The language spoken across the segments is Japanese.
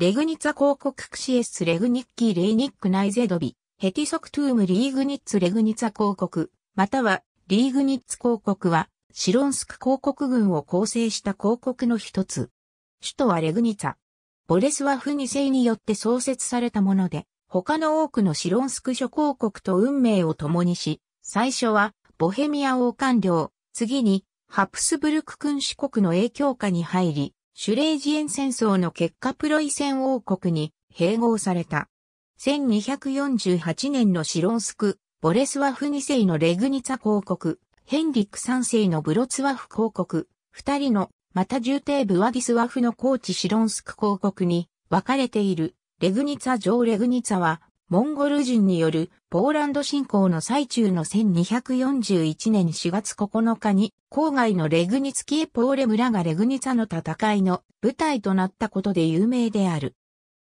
レグニツァ広告クシエスレグニッキーレイニックナイゼドビ、ヘティソクトゥームリーグニッツレグニツァ広告、またはリーグニッツ広告は、シロンスク広告群を構成した広告の一つ。首都はレグニツァ。ボレスワフ2世によって創設されたもので、他の多くのシロンスク諸広告と運命を共にし、最初はボヘミア王官領、次にハプスブルク君主国の影響下に入り、シュレージエン戦争の結果プロイセン王国に併合された。1248年のシロンスク、ボレスワフ2世のレグニツァ公国、ヘンリック3世のブロツワフ公国、二人の、また重帝ブワディスワフの高地シロンスク公国に分かれている、レグニツァ城レグニツァはモンゴル人によるポーランド侵攻の最中の1241年4月9日に郊外のレグニツキエポーレ村がレグニツァの戦いの舞台となったことで有名である。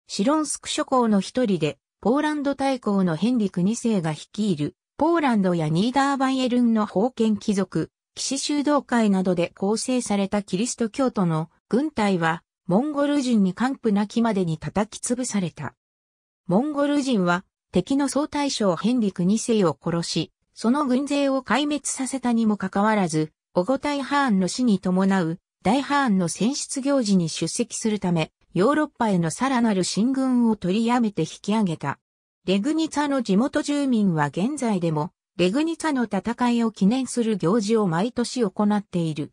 シロンスク諸侯の一人で、ポーランド大公のヘンリク2世が率いる、ポーランドやニーダーバイエルンの封建貴族、騎士修道会などで構成されたキリスト教徒の軍隊は、モンゴル人に完膚なきまでに叩き潰された。モンゴル人は敵の総大将ヘンリク2世を殺し、その軍勢を壊滅させたにもかかわらず、オゴタイハーンの死に伴う大ハーンの選出行事に出席するため、ヨーロッパへのさらなる進軍を取りやめて引き上げた。レグニツァの地元住民は現在でも、レグニツァの戦いを記念する行事を毎年行っている。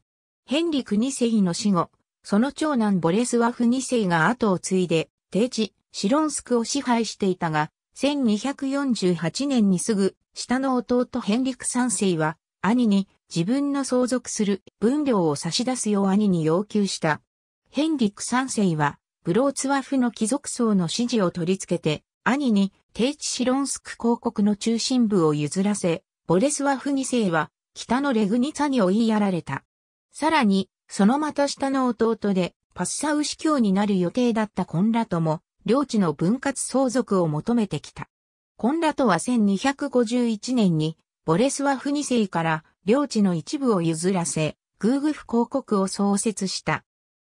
ヘンリク2世の死後、その長男ボレスワフ2世が後を継いで、定置、シロンスクを支配していたが、1248年にすぐ、下の弟ヘンリク三世は、兄に自分の相続する分量を差し出すよう兄に要求した。ヘンリク三世は、ブローツワフの貴族層の支持を取り付けて、兄に低地シロンスク公国の中心部を譲らせ、ボレスワフ二世は、北のレグニツァに追いやられた。さらに、そのまた下の弟で、パッサウ司教になる予定だったコンラトも、領地の分割相続を求めてきた。コンラトは1251年に、ボレスワフ2世から領地の一部を譲らせ、グーグフ公国を創設した。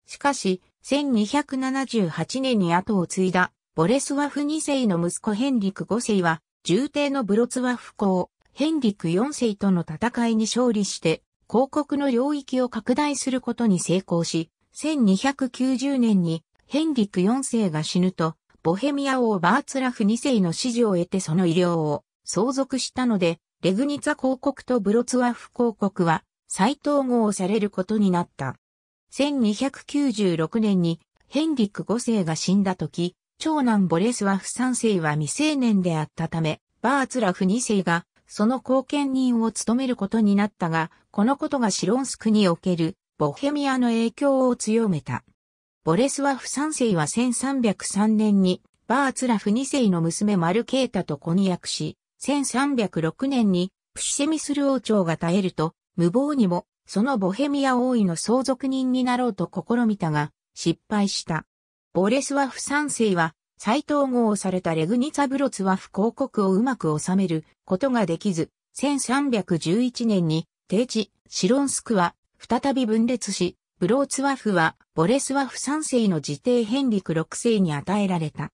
しかし、1278年に後を継いだ、ボレスワフ2世の息子ヘンリク5世は、重帝のブロツワフ公、ヘンリク4世との戦いに勝利して、公国の領域を拡大することに成功し、1290年にヘンリク4世が死ぬと、ボヘミア王バーツラフ2世の支持を得てその医療を相続したので、レグニツァ公国とブロツワフ公国は再統合されることになった。1296年にヘンリック5世が死んだ時、長男ボレスワフ3世は未成年であったため、バーツラフ2世がその後見人を務めることになったが、このことがシロンスクにおけるボヘミアの影響を強めた。ボレスワフ3世は1303年にバーツラフ2世の娘マルケータと婚約し、1306年にプシセミスル王朝が絶えると、無謀にもそのボヘミア王位の相続人になろうと試みたが、失敗した。ボレスワフ3世は再統合されたレグニツァブロツワフ公国をうまく収めることができず、1311年に定置シロンスクは再び分裂し、ブローツワフはボレスワフ3世の自帝ヘンリク6世に与えられた。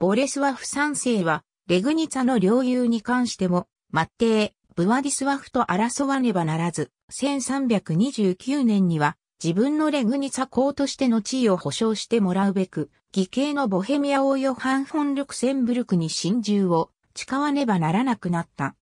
ボレスワフ3世は、レグニツァの領有に関しても、マッテー、ブワディスワフと争わねばならず、1329年には、自分のレグニツァ公としての地位を保障してもらうべく、義兄のボヘミア王ヨハン・フォン・クセンブルクに侵入を誓わねばならなくなった。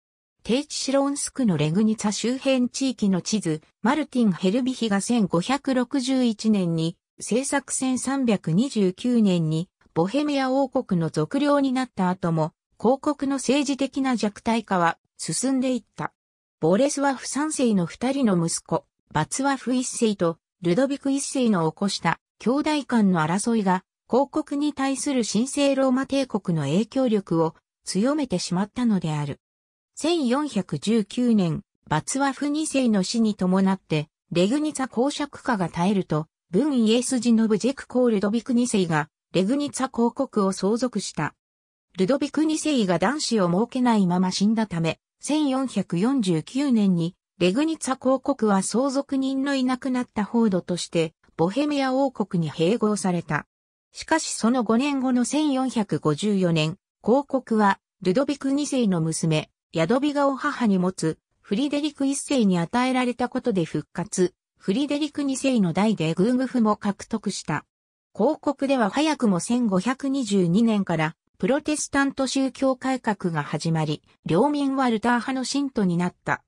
イチシロンスクのレグニツァ周辺地域の地図、マルティン・ヘルビヒが1561年に制作1 329年にボヘミア王国の属領になった後も、広告の政治的な弱体化は進んでいった。ボレスワフ三世の二人の息子、バツワフ一世とルドビク一世の起こした兄弟間の争いが、広告に対する神聖ローマ帝国の影響力を強めてしまったのである。1419年、バツワフ二世の死に伴って、レグニツァ公爵家が絶えると、ブンイエスジノブジェクコー・ルドビク2世が、レグニツァ公国を相続した。ルドビク2世が男子を設けないまま死んだため、1449年に、レグニツァ公国は相続人のいなくなった報道として、ボヘミア王国に併合された。しかしその5年後の1454年、公国は、ルドビク2世の娘、ヤドビガを母に持つ、フリデリク1世に与えられたことで復活。フリデリク2世の代でグーグフも獲得した。広告では早くも1522年からプロテスタント宗教改革が始まり、領民はルター派の信徒になった。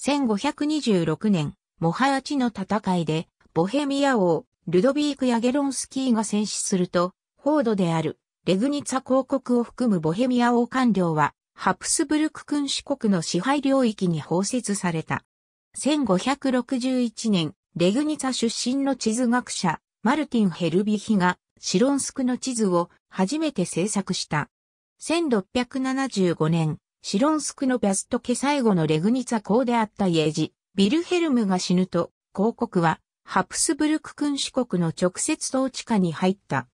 1526年、モハやチの戦いで、ボヘミア王、ルドビーク・やゲロンスキーが戦死すると、報道である、レグニツァ公国を含むボヘミア王官僚は、ハプスブルク君主国の支配領域に包摂された。1561年、レグニツァ出身の地図学者、マルティン・ヘルビヒが、シロンスクの地図を初めて制作した。1675年、シロンスクのビャスト家最後のレグニツァ公であったイエジ、ビルヘルムが死ぬと、広告は、ハプスブルク君主国の直接統治下に入った。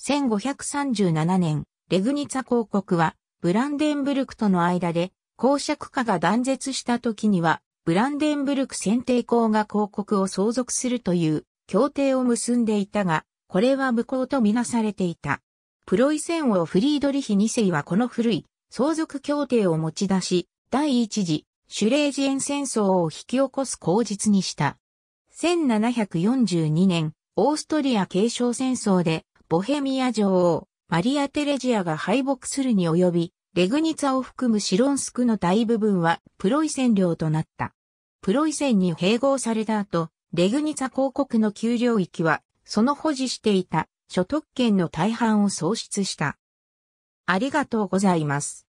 1537年、レグニツァ公国は、ブランデンブルクとの間で、公爵化が断絶した時には、ブランデンブルク選定校が広告を相続するという協定を結んでいたが、これは無効とみなされていた。プロイセン王フリードリヒ2世はこの古い相続協定を持ち出し、第一次シュレージエン戦争を引き起こす口実にした。1742年、オーストリア継承戦争で、ボヘミア女王、マリア・テレジアが敗北するに及び、レグニツァを含むシロンスクの大部分はプロイセン領となった。プロイセンに併合された後、レグニツァ公国の給領域は、その保持していた所得権の大半を喪失した。ありがとうございます。